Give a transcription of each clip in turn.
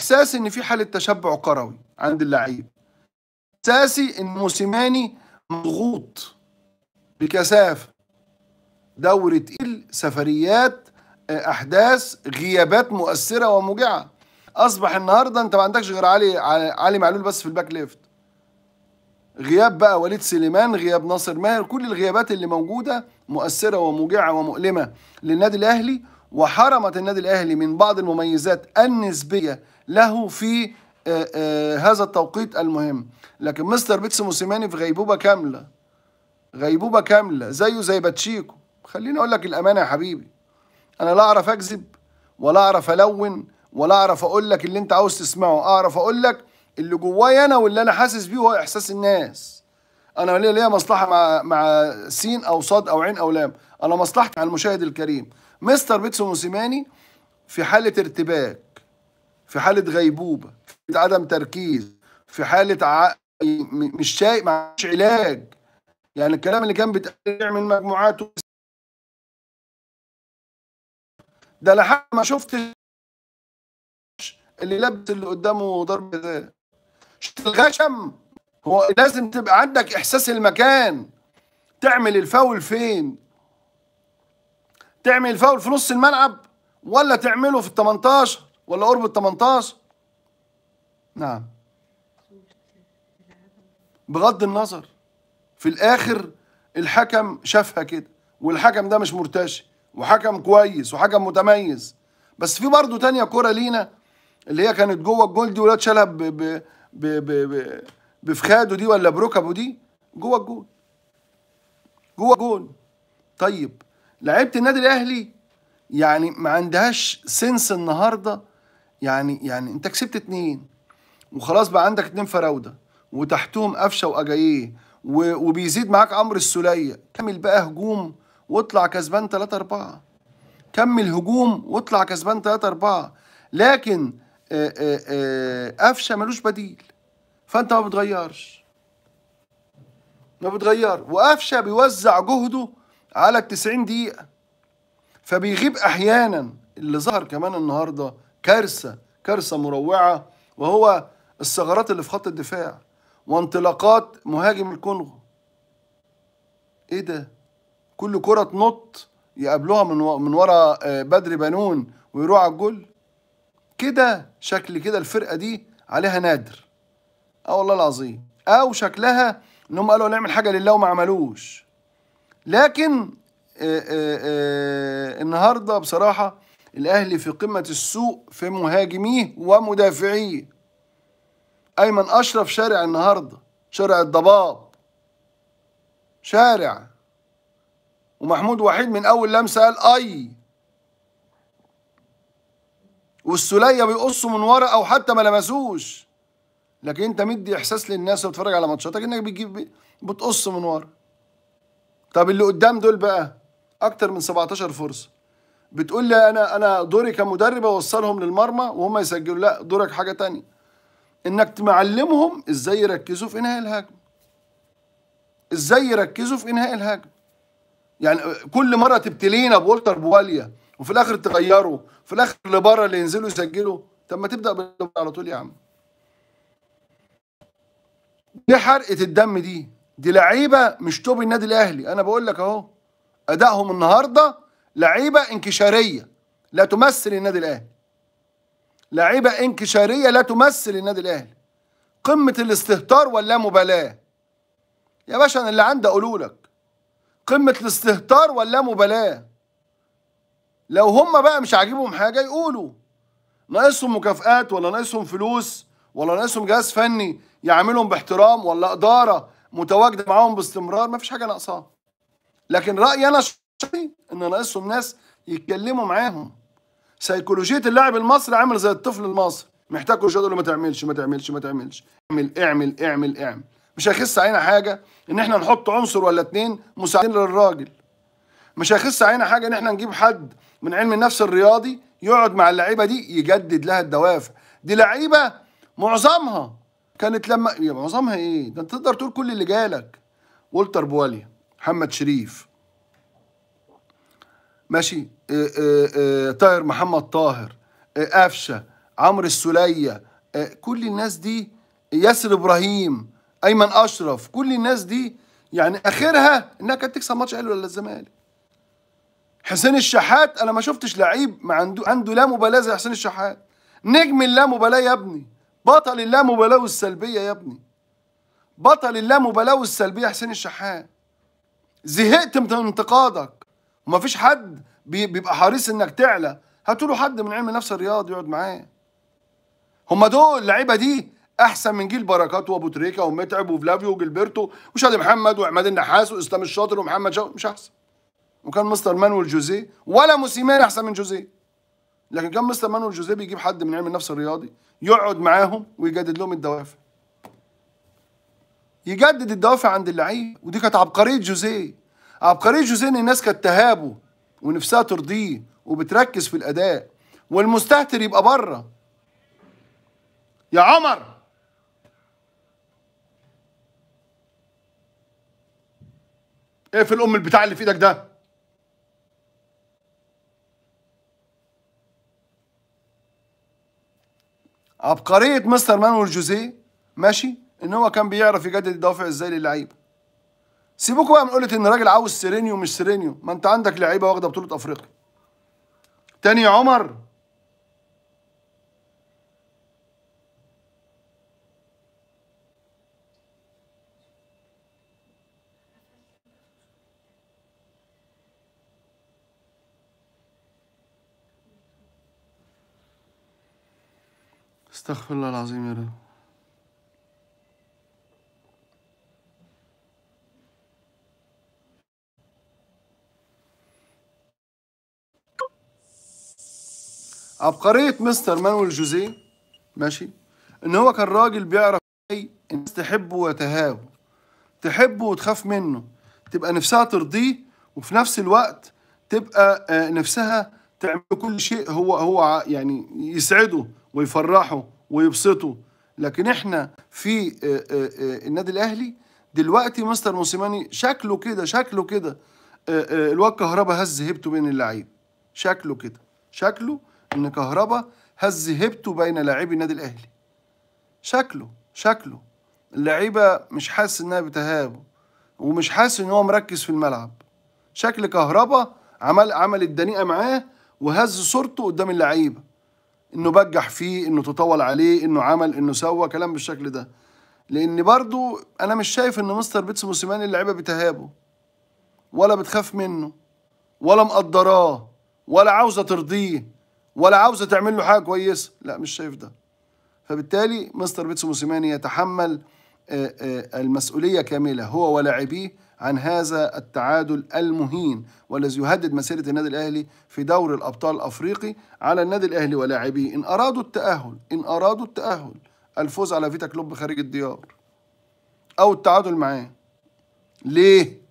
احساس ان في حاله تشبع كروي عند اللعيب احساسي ان موسيماني مضغوط بكثافه دوري تقيل سفريات آه، احداث غيابات مؤثره وموجعه اصبح النهارده انت ما عندكش غير علي علي معلول بس في الباك ليفت غياب بقى وليد سليمان غياب ناصر ماهر كل الغيابات اللي موجوده مؤثره وموجعه ومؤلمه للنادي الاهلي وحرمت النادي الاهلي من بعض المميزات النسبيه له في آه، آه، هذا التوقيت المهم لكن مستر بيتس موسيماني في غيبوبه كامله غيبوبه كامله زيه زي باتشيكو خليني اقول لك الامانه يا حبيبي انا لا اعرف اكذب ولا اعرف الون ولا اعرف اقول لك اللي انت عاوز تسمعه اعرف اقول لك اللي جوايا انا واللي انا حاسس بيه هو احساس الناس انا ليه ليا مصلحه مع مع سين او صاد او عين او لام انا مصلحتي على المشاهد الكريم مستر بيتسو موسيماني في حاله ارتباك في حاله غيبوبه في حالة عدم تركيز في حاله ع... مش شايف عندش علاج يعني الكلام اللي كان بيعمل من مجموعاته ده لحد ما شفت اللي لابس اللي قدامه ضرب جزاء شفت الغشم هو لازم تبقى عندك احساس المكان تعمل الفاول فين تعمل الفاول في نص الملعب ولا تعمله في ال 18 ولا قرب ال 18 نعم بغض النظر في الاخر الحكم شافها كده والحكم ده مش مرتشي وحكم كويس وحكم متميز بس في برضه تانية كرة لينا اللي هي كانت جوه الجول دي ولاد شالها ب ب ب ب بفخاده دي ولا بركبه دي جوه الجول جوه الجول طيب لعيبه النادي الاهلي يعني ما عندهاش سنس النهارده يعني يعني انت كسبت اتنين وخلاص بقى عندك اتنين فراوده وتحتهم قفشه واجاييه وبيزيد معاك عمرو السوليه كمل بقى هجوم واطلع كسبان 3 4 كمل هجوم واطلع كسبان 3 4 لكن آه، آه، آه، قفشه ملوش بديل فانت ما بتغيرش ما بتغير وقفشه بيوزع جهده على ال 90 دقيقه فبيغيب احيانا اللي ظهر كمان النهارده كارثة كارثة مروعة وهو الثغرات اللي في خط الدفاع وانطلاقات مهاجم الكونغو ايه ده كل كرة تنط يقابلوها من و... من ورا آه، بدر بنون ويروح على الجول كده شكل كده الفرقة دي عليها نادر اه والله العظيم او آه، شكلها انهم قالوا نعمل حاجة لله وما عملوش لكن آآ آه، آآ النهارده بصراحة الأهلي في قمة السوء في مهاجميه ومدافعيه أيمن أشرف شارع النهاردة شارع الضباب شارع ومحمود وحيد من أول لمسة قال أي والسلية بيقصوا من ورا أو حتى ما لمسوش لكن أنت مدي إحساس للناس بتتفرج على ماتشاتك إنك بتجيب بتقص من ورا طب اللي قدام دول بقى أكتر من 17 فرصة بتقول لي انا انا دوري كمدرب اوصلهم للمرمى وهم يسجلوا لا دورك حاجه تانية انك تعلمهم ازاي يركزوا في انهاء الهجم ازاي يركزوا في انهاء الهجم يعني كل مره تبتلينا بولتر بواليا وفي الاخر تغيروا في الاخر اللي بره اللي ينزلوا يسجلوا طب ما تبدا على طول يا عم دي حرقه الدم دي دي لعيبه مش توب النادي الاهلي انا بقول لك اهو ادائهم النهارده لعيبه انكشاريه لا تمثل النادي الاهلي لعيبه انكشاريه لا تمثل النادي الاهلي قمه الاستهتار ولا مبالاه يا باشا انا اللي عندي اقوله لك قمه الاستهتار ولا مبالاه لو هم بقى مش عاجبهم حاجه يقولوا ناقصهم مكافآت ولا ناقصهم فلوس ولا ناقصهم جهاز فني يعاملهم باحترام ولا اداره متواجده معاهم باستمرار مفيش حاجه ناقصاها لكن رايي انا ان ناقصهم ناس يتكلموا معاهم سيكولوجيه اللاعب المصري عامل زي الطفل المصري محتاج كوتش يقول له ما تعملش ما تعملش ما تعملش اعمل اعمل اعمل اعمل مش هيخس علينا حاجه ان احنا نحط عنصر ولا اتنين مساعدين للراجل مش هيخس علينا حاجه ان احنا نجيب حد من علم النفس الرياضي يقعد مع اللعيبه دي يجدد لها الدوافع دي لعيبه معظمها كانت لما معظمها ايه ده انت تقدر تقول كل اللي جالك ولتر بواليا محمد شريف ماشي آه، آه، آه، طاهر محمد طاهر قفشه عمرو السوليه كل الناس دي ياسر ابراهيم ايمن اشرف كل الناس دي يعني اخرها انها كانت تكسب ماتش الاهلي ولا الزمالك حسين الشحات انا ما شفتش لعيب ما عنده عنده لا مبالاه زي حسين الشحات نجم اللا مبالاه يا ابني بطل اللا مبالاه والسلبيه يا ابني بطل اللا مبالاه والسلبيه حسين الشحات زهقت من انتقادك وما فيش حد بيبقى حريص انك تعلى هاتوا له حد من علم النفس الرياض يقعد معاه هما دول اللعيبه دي احسن من جيل بركات وابو تريكه ومتعب وفلافيو وجلبرتو وشادي محمد وعماد النحاس واسلام الشاطر ومحمد شو مش احسن وكان مستر مانويل جوزيه ولا موسيمان احسن من جوزيه لكن كان مستر مانويل جوزيه بيجيب حد من علم النفس الرياضي يقعد معاهم ويجدد لهم الدوافع يجدد الدوافع عند اللعيب ودي كانت عبقريه جوزيه عبقرية جوزيه إن الناس كانت تهابه ونفسها ترضيه وبتركز في الأداء والمستهتر يبقى بره يا عمر اقفل ام البتاع اللي في ايدك ده عبقريه مستر مانويل جوزيه ماشي ان هو كان بيعرف يجدد الدوافع ازاي للعيبه سيبوكوا بقى من قله ان الراجل عاوز سيرينيو مش سيرينيو ما انت عندك لعيبه واخده بطوله افريقيا تاني عمر استغفر الله العظيم يا رب عبقرية مستر مانويل جوزيه ماشي إن هو كان راجل بيعرف اي الناس تحبه وتهابه تحبه وتخاف منه تبقى نفسها ترضيه وفي نفس الوقت تبقى آه، نفسها تعمل كل شيء هو هو يعني يسعده ويفرحه ويبسطه لكن احنا في آه، آه، النادي الاهلي دلوقتي مستر موسيماني شكله كده شكله كده الواد كهربا هز هيبته بين اللعيب شكله كده شكله ان كهربا هز هيبته بين لاعبي النادي الاهلي شكله شكله اللعيبه مش حاسس انها بتهابه ومش حاسس ان هو مركز في الملعب شكل كهربا عمل عمل الدنيئه معاه وهز صورته قدام اللعيبه انه بجح فيه انه تطول عليه انه عمل انه سوى كلام بالشكل ده لان برضو انا مش شايف ان مستر بيتس موسيماني اللعيبه بتهابه ولا بتخاف منه ولا مقدراه ولا عاوزه ترضيه ولا عاوزه تعمل له حاجه كويسه لا مش شايف ده فبالتالي مستر بيتسو موسيماني يتحمل آه، آه، المسؤوليه كامله هو ولاعبيه عن هذا التعادل المهين والذي يهدد مسيره النادي الاهلي في دور الابطال الافريقي على النادي الاهلي ولاعبيه ان ارادوا التاهل ان ارادوا التاهل الفوز على فيتا كلوب خارج الديار او التعادل معاه ليه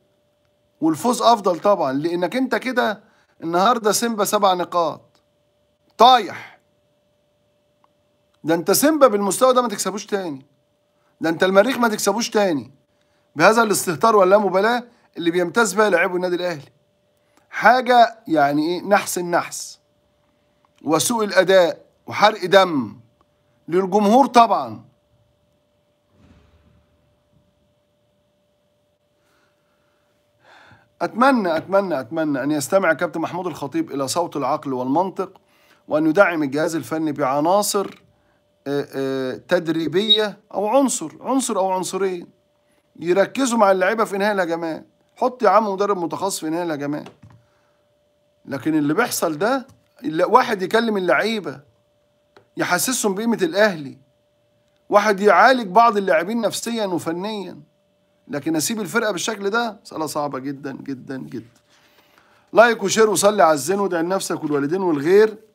والفوز افضل طبعا لانك انت كده النهارده سيمبا سبع نقاط طايح ده انت سيمبا بالمستوى ده ما تكسبوش تاني ده انت المريخ ما تكسبوش تاني بهذا الاستهتار واللامبالاه اللي بيمتاز بها لاعبو النادي الاهلي حاجه يعني ايه نحس النحس وسوء الاداء وحرق دم للجمهور طبعا اتمنى اتمنى اتمنى ان يستمع كابتن محمود الخطيب الى صوت العقل والمنطق وأن يدعم الجهاز الفني بعناصر آه، آه، تدريبية أو عنصر عنصر أو عنصرين يركزوا مع اللعيبة في إنهاء الهجمات حط يا عم مدرب متخصص في إنهاء الهجمات لكن اللي بيحصل ده واحد يكلم اللعيبة يحسسهم بقيمة الأهلي واحد يعالج بعض اللاعبين نفسيا وفنيا لكن اسيب الفرقه بالشكل ده مساله صعبه جدا جدا جدا لايك وشير وصلي على الزين وادعي لنفسك والوالدين والغير